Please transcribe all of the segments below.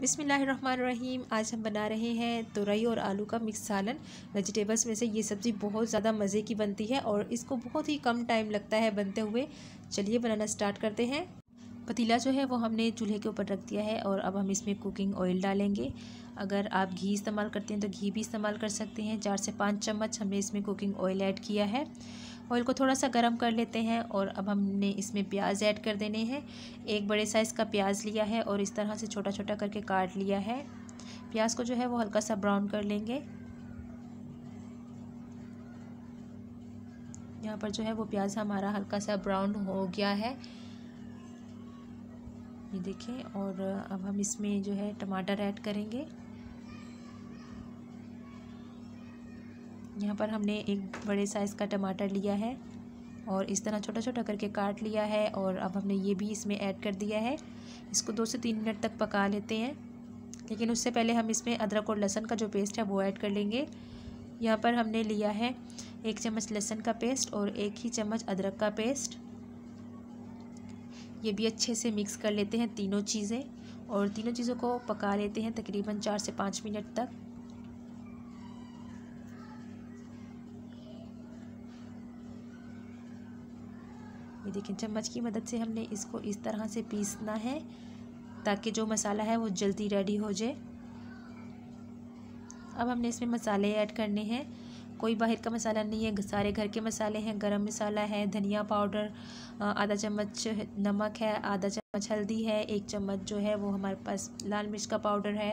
बिसमीम आज हम बना रहे हैं तुरई और आलू का मिक्स सालन वेजिटेबल्स में से ये सब्ज़ी बहुत ज़्यादा मज़े की बनती है और इसको बहुत ही कम टाइम लगता है बनते हुए चलिए बनाना स्टार्ट करते हैं पतीला जो है वो हमने चूल्हे के ऊपर रख दिया है और अब हम इसमें कुकिंग ऑयल डालेंगे अगर आप घी इस्तेमाल करते हैं तो घी भी इस्तेमाल कर सकते हैं चार से पाँच चम्मच हमने इसमें कुकिंग ऑयल ऐड किया है ऑयल को थोड़ा सा गर्म कर लेते हैं और अब हमने इसमें प्याज ऐड कर देने हैं एक बड़े साइज़ का प्याज लिया है और इस तरह से छोटा छोटा करके काट लिया है प्याज को जो है वो हल्का सा ब्राउन कर लेंगे यहाँ पर जो है वो प्याज हमारा हल्का सा ब्राउन हो गया है ये देखें और अब हम इसमें जो है टमाटर ऐड करेंगे यहाँ पर हमने एक बड़े साइज़ का टमाटर लिया है और इस तरह छोटा छोटा करके काट लिया है और अब हमने ये भी इसमें ऐड कर दिया है इसको दो से तीन मिनट तक पका लेते हैं लेकिन उससे पहले हम इसमें अदरक और लहसन का जो पेस्ट है वो ऐड कर लेंगे यहाँ पर हमने लिया है एक चम्मच लहसन का पेस्ट और एक ही चम्मच अदरक का पेस्ट ये भी अच्छे से मिक्स कर लेते हैं तीनों चीज़ें और तीनों चीज़ों को पका लेते हैं तकरीबन चार से पाँच मिनट तक ये देखें चम्मच की मदद से हमने इसको इस तरह से पीसना है ताकि जो मसाला है वो जल्दी रेडी हो जाए अब हमने इसमें मसाले ऐड करने हैं कोई बाहर का मसाला नहीं है सारे घर के मसाले हैं गरम मसाला है धनिया पाउडर आधा चम्मच नमक है आधा चम्मच हल्दी है एक चम्मच जो है वो हमारे पास लाल मिर्च का पाउडर है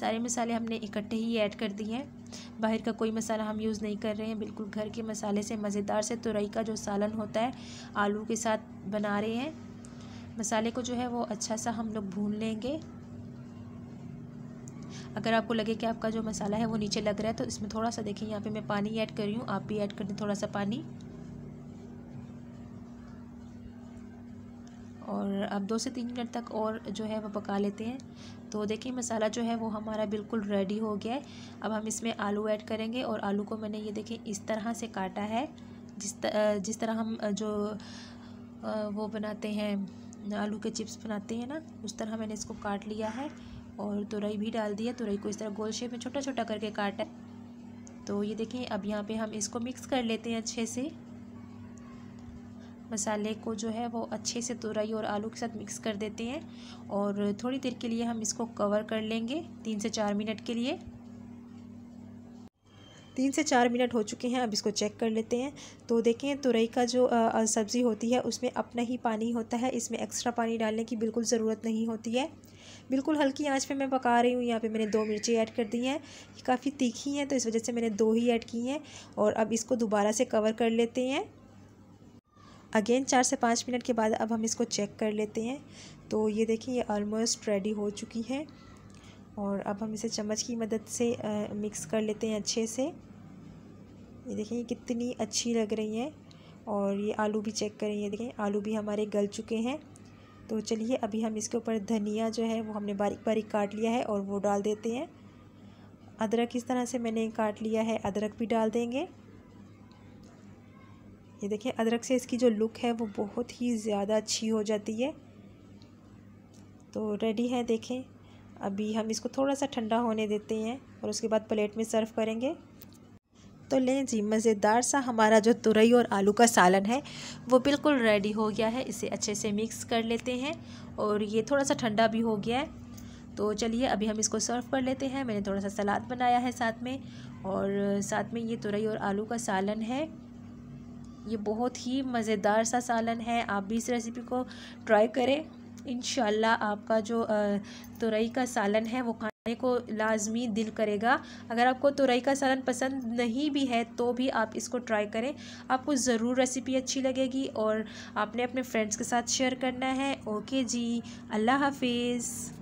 सारे मसाले हमने इकट्ठे ही ऐड कर दिए हैं बाहर का कोई मसाला हम यूज़ नहीं कर रहे हैं बिल्कुल घर के मसाले से मज़ेदार से तुरई का जो सालन होता है आलू के साथ बना रहे हैं मसाले को जो है वो अच्छा सा हम लोग भून लेंगे अगर आपको लगे कि आपका जो मसाला है वो नीचे लग रहा है तो इसमें थोड़ा सा देखें यहाँ पे मैं पानी ऐड कर रही हूँ आप भी ऐड कर दें थोड़ा सा पानी और अब दो से तीन मिनट तक और जो है वो पका लेते हैं तो देखिए मसाला जो है वो हमारा बिल्कुल रेडी हो गया है अब हम इसमें आलू ऐड करेंगे और आलू को मैंने ये देखें इस तरह से काटा है जिस तर, जिस तरह हम जो वो बनाते हैं आलू के चिप्स बनाते हैं ना उस तरह मैंने इसको काट लिया है और तुरई भी डाल दी है तुरई को इस तरह गोल शेप में छोटा छोटा करके काटा है तो ये देखें अब यहाँ पे हम इसको मिक्स कर लेते हैं अच्छे से मसाले को जो है वो अच्छे से तुरई और आलू के साथ मिक्स कर देते हैं और थोड़ी देर के लिए हम इसको कवर कर लेंगे तीन से चार मिनट के लिए तीन से चार मिनट हो चुके हैं अब इसको चेक कर लेते हैं तो देखें तुरई का जो सब्ज़ी होती है उसमें अपना ही पानी होता है इसमें एक्स्ट्रा पानी डालने की बिल्कुल ज़रूरत नहीं होती है बिल्कुल हल्की आंच पे मैं पका रही हूँ यहाँ पे मैंने दो मिर्ची ऐड कर दी हैं काफ़ी तीखी हैं तो इस वजह से मैंने दो ही ऐड की हैं और अब इसको दोबारा से कवर कर लेते हैं अगेन चार से पाँच मिनट के बाद अब हम इसको चेक कर लेते हैं तो ये देखिए ये ऑलमोस्ट रेडी हो चुकी है और अब हम इसे चम्मच की मदद से आ, मिक्स कर लेते हैं अच्छे से ये देखें ये कितनी अच्छी लग रही है और ये आलू भी चेक करें ये देखें आलू भी हमारे गल चुके हैं तो चलिए अभी हम इसके ऊपर धनिया जो है वो हमने बारीक बारीक काट लिया है और वो डाल देते हैं अदरक इस तरह से मैंने काट लिया है अदरक भी डाल देंगे ये देखिए अदरक से इसकी जो लुक है वो बहुत ही ज़्यादा अच्छी हो जाती है तो रेडी है देखें अभी हम इसको थोड़ा सा ठंडा होने देते हैं और उसके बाद प्लेट में सर्व करेंगे तो लें जी मज़ेदार सा हमारा जो तुरई और आलू का सालन है वो बिल्कुल रेडी हो गया है इसे अच्छे से मिक्स कर लेते हैं और ये थोड़ा सा ठंडा भी हो गया है तो चलिए अभी हम इसको सर्व कर लेते हैं मैंने थोड़ा सा सलाद बनाया है साथ में और साथ में ये तुरई और आलू का सालन है ये बहुत ही मज़ेदार सा सालन है आप भी इस रेसिपी को ट्राई करें इन आपका जो तुरई का सालन है वो खाने को लाजमी दिल करेगा अगर आपको तुरई का सालन पसंद नहीं भी है तो भी आप इसको ट्राई करें आपको ज़रूर रेसिपी अच्छी लगेगी और आपने अपने फ्रेंड्स के साथ शेयर करना है ओके जी अल्लाह हाफिज़